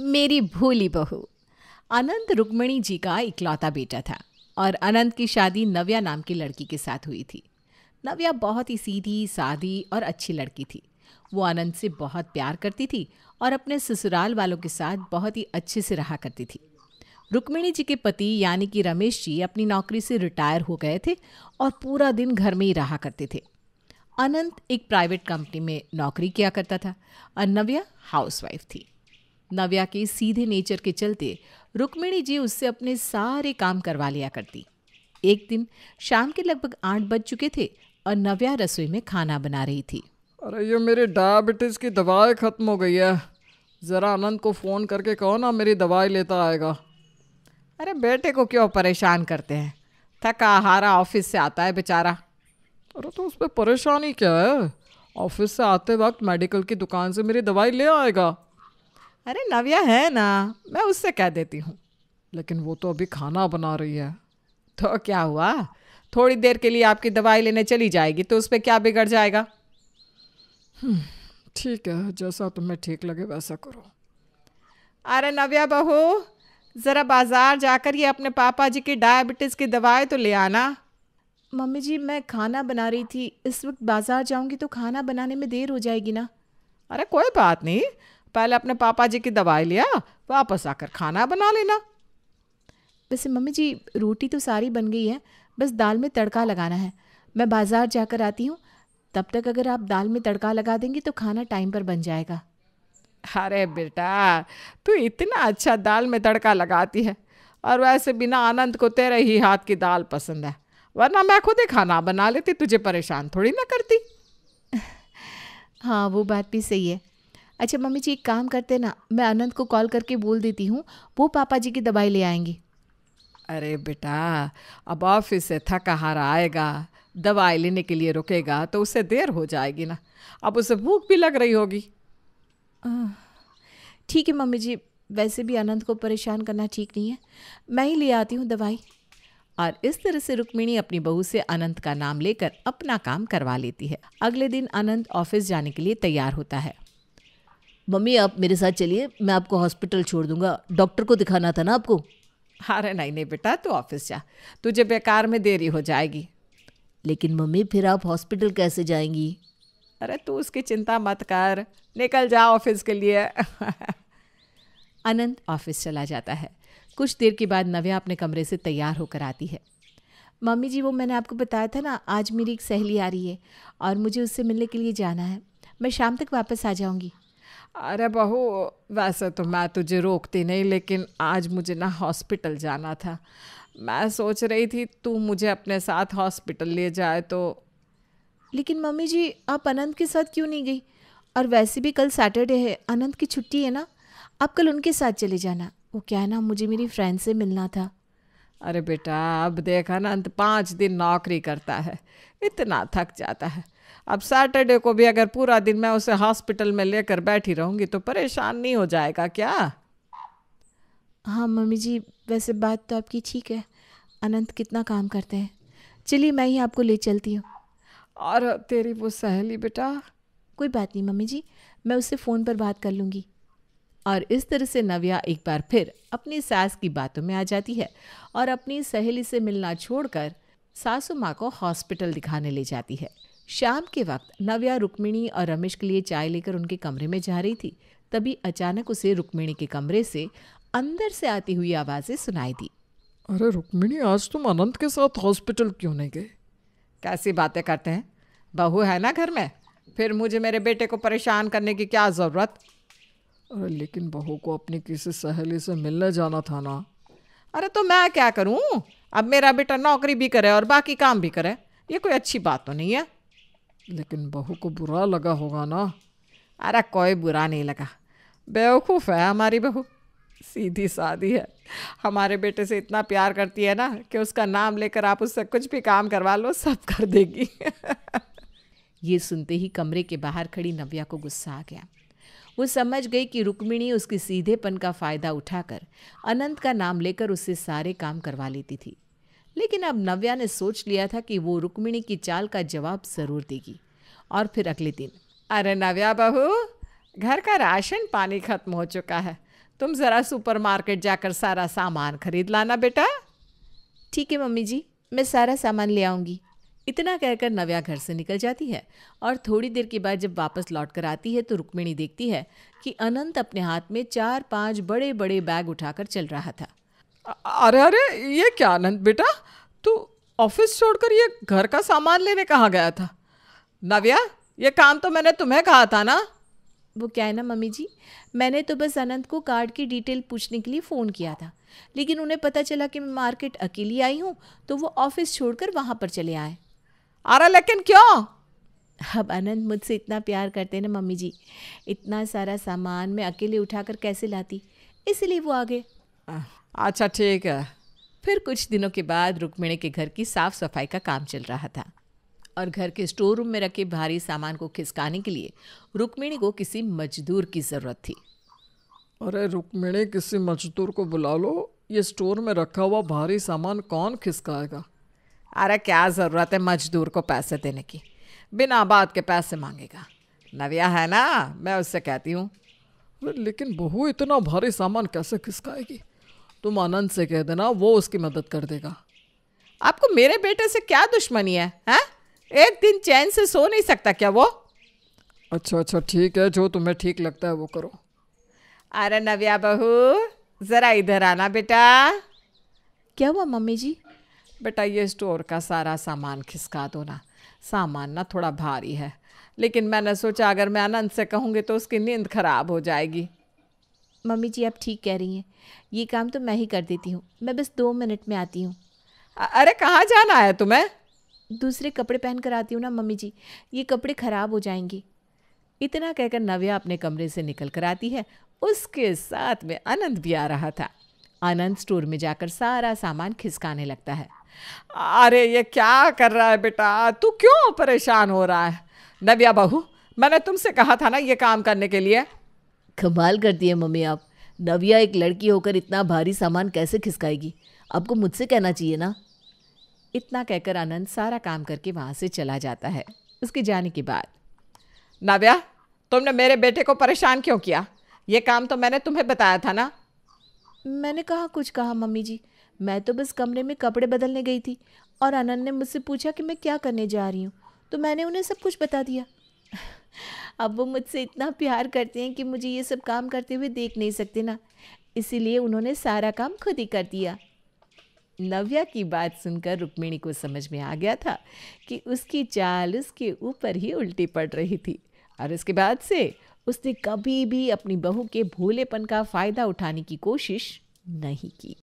मेरी भोली बहू अनंत रुक्मणी जी का इकलौता बेटा था और अनंत की शादी नव्या नाम की लड़की के साथ हुई थी नव्या बहुत ही सीधी सादी और अच्छी लड़की थी वो अनंत से बहुत प्यार करती थी और अपने ससुराल वालों के साथ बहुत ही अच्छे से रहा करती थी रुक्मिणी जी के पति यानी कि रमेश जी अपनी नौकरी से रिटायर हो गए थे और पूरा दिन घर में ही रहा करते थे अनंत एक प्राइवेट कंपनी में नौकरी किया करता था और नव्या हाउसवाइफ थी नव्या के सीधे नेचर के चलते रुक्मिणी जी उससे अपने सारे काम करवा लिया करती एक दिन शाम के लगभग आठ बज चुके थे और नव्या रसोई में खाना बना रही थी अरे ये मेरे डायबिटीज़ की दवाई ख़त्म हो गई है ज़रा आनंद को फ़ोन करके कहो ना मेरी दवाई लेता आएगा अरे बेटे को क्यों परेशान करते हैं थका हारा ऑफिस से आता है बेचारा अरे तो उस परेशानी क्या है ऑफिस से आते वक्त मेडिकल की दुकान से मेरी दवाई ले आएगा अरे नव्या है ना मैं उससे कह देती हूँ लेकिन वो तो अभी खाना बना रही है तो क्या हुआ थोड़ी देर के लिए आपकी दवाई लेने चली जाएगी तो उस पर क्या बिगड़ जाएगा हम्म, ठीक है जैसा तुम्हें ठीक लगे वैसा करो अरे नव्या बहू ज़रा बाज़ार जाकर ये अपने पापा जी की डायबिटीज़ की दवाई तो ले आना मम्मी जी मैं खाना बना रही थी इस वक्त बाज़ार जाऊंगी तो खाना बनाने में देर हो जाएगी ना अरे कोई बात नहीं पहले अपने पापा जी की दवाई लिया वापस आकर खाना बना लेना वैसे मम्मी जी रोटी तो सारी बन गई है बस दाल में तड़का लगाना है मैं बाज़ार जाकर आती हूँ तब तक अगर आप दाल में तड़का लगा देंगी तो खाना टाइम पर बन जाएगा अरे बेटा तू इतना अच्छा दाल में तड़का लगाती है और वैसे बिना आनंद को तेरे ही हाथ की दाल पसंद है वरना मैं खुद ही खाना बना लेती तुझे परेशान थोड़ी ना करती हाँ वो बात भी सही है अच्छा मम्मी जी एक काम करते ना मैं अनंत को कॉल करके बोल देती हूँ वो पापा जी की दवाई ले आएंगी अरे बेटा अब ऑफिस से थका हारा आएगा दवाई लेने के लिए रुकेगा तो उसे देर हो जाएगी ना अब उसे भूख भी लग रही होगी ठीक है मम्मी जी वैसे भी अनंत को परेशान करना ठीक नहीं है मैं ही ले आती हूँ दवाई और इस तरह से रुक्मिणी अपनी बहू से अनंत का नाम लेकर अपना काम करवा लेती है अगले दिन अनंत ऑफिस जाने के लिए तैयार होता है मम्मी आप मेरे साथ चलिए मैं आपको हॉस्पिटल छोड़ दूंगा डॉक्टर को दिखाना था ना आपको अरे नहीं नहीं बेटा तू ऑफिस जा तुझे बेकार में देरी हो जाएगी लेकिन मम्मी फिर आप हॉस्पिटल कैसे जाएंगी अरे तू उसकी चिंता मत कर निकल जा ऑफिस के लिए अनंत ऑफिस चला जाता है कुछ देर के बाद नव्या अपने कमरे से तैयार होकर आती है मम्मी जी वो मैंने आपको बताया था ना आज मेरी एक सहेली आ रही है और मुझे उससे मिलने के लिए जाना है मैं शाम तक वापस आ जाऊँगी अरे बहू वैसे तो मैं तुझे रोकती नहीं लेकिन आज मुझे ना हॉस्पिटल जाना था मैं सोच रही थी तू मुझे अपने साथ हॉस्पिटल ले जाए तो लेकिन मम्मी जी आप अनंत के साथ क्यों नहीं गई और वैसे भी कल सैटरडे है अनंत की छुट्टी है ना आप कल उनके साथ चले जाना वो क्या है ना मुझे मेरी फ्रेंड से मिलना था अरे बेटा अब देख अनंत पाँच दिन नौकरी करता है इतना थक जाता है अब सैटरडे को भी अगर पूरा दिन मैं उसे हॉस्पिटल में लेकर बैठी रहूंगी तो परेशान नहीं हो जाएगा क्या हाँ मम्मी जी वैसे बात तो आपकी ठीक है अनंत कितना काम करते हैं चलिए मैं ही आपको ले चलती हूँ और तेरी वो सहेली बेटा कोई बात नहीं मम्मी जी मैं उससे फ़ोन पर बात कर लूँगी और इस तरह से नव्या एक बार फिर अपनी सास की बातों में आ जाती है और अपनी सहेली से मिलना छोड़कर सासू माँ को हॉस्पिटल दिखाने ले जाती है शाम के वक्त नव्या रुक्मिणी और रमेश के लिए चाय लेकर उनके कमरे में जा रही थी तभी अचानक उसे रुक्मिणी के कमरे से अंदर से आती हुई आवाज़ें सुनाई दी अरे रुक्मिणी आज तुम अनंत के साथ हॉस्पिटल क्यों नहीं गए कैसी बातें करते हैं बहू है ना घर में फिर मुझे मेरे बेटे को परेशान करने की क्या ज़रूरत अरे लेकिन बहू को अपनी किसी सहेली से मिलने जाना था ना अरे तो मैं क्या करूं अब मेरा बेटा नौकरी भी करे और बाकी काम भी करे ये कोई अच्छी बात तो नहीं है लेकिन बहू को बुरा लगा होगा ना अरे कोई बुरा नहीं लगा बेवकूफ़ है हमारी बहू सीधी सादी है हमारे बेटे से इतना प्यार करती है ना कि उसका नाम लेकर आप उससे कुछ भी काम करवा लो सब कर देगी ये सुनते ही कमरे के बाहर खड़ी नव्या को गुस्सा आ गया वो समझ गई कि रुक्मिणी उसके सीधेपन का फ़ायदा उठाकर अनंत का नाम लेकर उससे सारे काम करवा लेती थी लेकिन अब नव्या ने सोच लिया था कि वो रुक्मिणी की चाल का जवाब ज़रूर देगी और फिर अगले दिन अरे नव्या बहू घर का राशन पानी खत्म हो चुका है तुम ज़रा सुपरमार्केट जाकर सारा सामान खरीद लाना बेटा ठीक है मम्मी जी मैं सारा सामान ले आऊँगी इतना कहकर नव्या घर से निकल जाती है और थोड़ी देर के बाद जब वापस लौट कर आती है तो रुक्मिणी देखती है कि अनंत अपने हाथ में चार पांच बड़े बड़े बैग उठाकर चल रहा था अरे अरे ये क्या आनंद बेटा तू ऑफिस छोड़कर ये घर का सामान लेने कहाँ गया था नव्या ये काम तो मैंने तुम्हें कहा था ना वो क्या है ना मम्मी जी मैंने तो बस अनंत को कार्ड की डिटेल पूछने के लिए फ़ोन किया था लेकिन उन्हें पता चला कि मैं मार्केट अकेली आई हूँ तो वो ऑफिस छोड़कर वहाँ पर चले आए अरे लेकिन क्यों अब अनंत मुझसे इतना प्यार करते ना मम्मी जी इतना सारा सामान मैं अकेले उठाकर कैसे लाती इसलिए वो आ गए अच्छा ठीक है फिर कुछ दिनों के बाद रुक्मिणी के घर की साफ सफाई का काम चल रहा था और घर के स्टोर रूम में रखे भारी सामान को खिसकाने के लिए रुक्मिणी को किसी मजदूर की ज़रूरत थी अरे रुक्मिणी किसी मजदूर को बुला लो ये स्टोर में रखा हुआ भारी सामान कौन खिसकाएगा अरे क्या ज़रूरत है मजदूर को पैसे देने की बिना बात के पैसे मांगेगा नविया है ना मैं उससे कहती हूँ लेकिन बहू इतना भारी सामान कैसे खिसकाएगी तुम आनंद से कह देना वो उसकी मदद कर देगा आपको मेरे बेटे से क्या दुश्मनी है हैं एक दिन चैन से सो नहीं सकता क्या वो अच्छा अच्छा ठीक है जो तुम्हें ठीक लगता है वो करो अरे नव्या बहू ज़रा इधर आना बेटा क्या हुआ मम्मी जी बेटा ये स्टोर का सारा सामान खिसका दो ना सामान ना थोड़ा भारी है लेकिन मैंने सोचा अगर मैं आनंद से कहूँगी तो उसकी नींद खराब हो जाएगी मम्मी जी आप ठीक कह रही हैं ये काम तो मैं ही कर देती हूँ मैं बस दो मिनट में आती हूँ अरे कहाँ जाना है तुम्हें दूसरे कपड़े पहन कर आती हूँ ना मम्मी जी ये कपड़े ख़राब हो जाएंगे इतना कहकर नव्या अपने कमरे से निकल कर आती है उसके साथ में आनंद भी आ रहा था आनंद स्टोर में जाकर सारा सामान खिसकाने लगता है अरे ये क्या कर रहा है बेटा तू क्यों परेशान हो रहा है नव्या बहू मैंने तुमसे कहा था ना ये काम करने के लिए कमाल करती है मम्मी आप नविया एक लड़की होकर इतना भारी सामान कैसे खिसकाएगी आपको मुझसे कहना चाहिए ना इतना कहकर आनंद सारा काम करके वहाँ से चला जाता है उसके जाने के बाद नव्या तुमने मेरे बेटे को परेशान क्यों किया ये काम तो मैंने तुम्हें बताया था ना मैंने कहा कुछ कहा मम्मी जी मैं तो बस कमरे में कपड़े बदलने गई थी और आनंद ने मुझसे पूछा कि मैं क्या करने जा रही हूँ तो मैंने उन्हें सब कुछ बता दिया अब वो मुझसे इतना प्यार करते हैं कि मुझे ये सब काम करते हुए देख नहीं सकते ना इसीलिए उन्होंने सारा काम खुद ही कर दिया नव्या की बात सुनकर रुक्मिणी को समझ में आ गया था कि उसकी चाल उसके ऊपर ही उल्टी पड़ रही थी और उसके बाद से उसने कभी भी अपनी बहू के भोलेपन का फ़ायदा उठाने की कोशिश नहीं की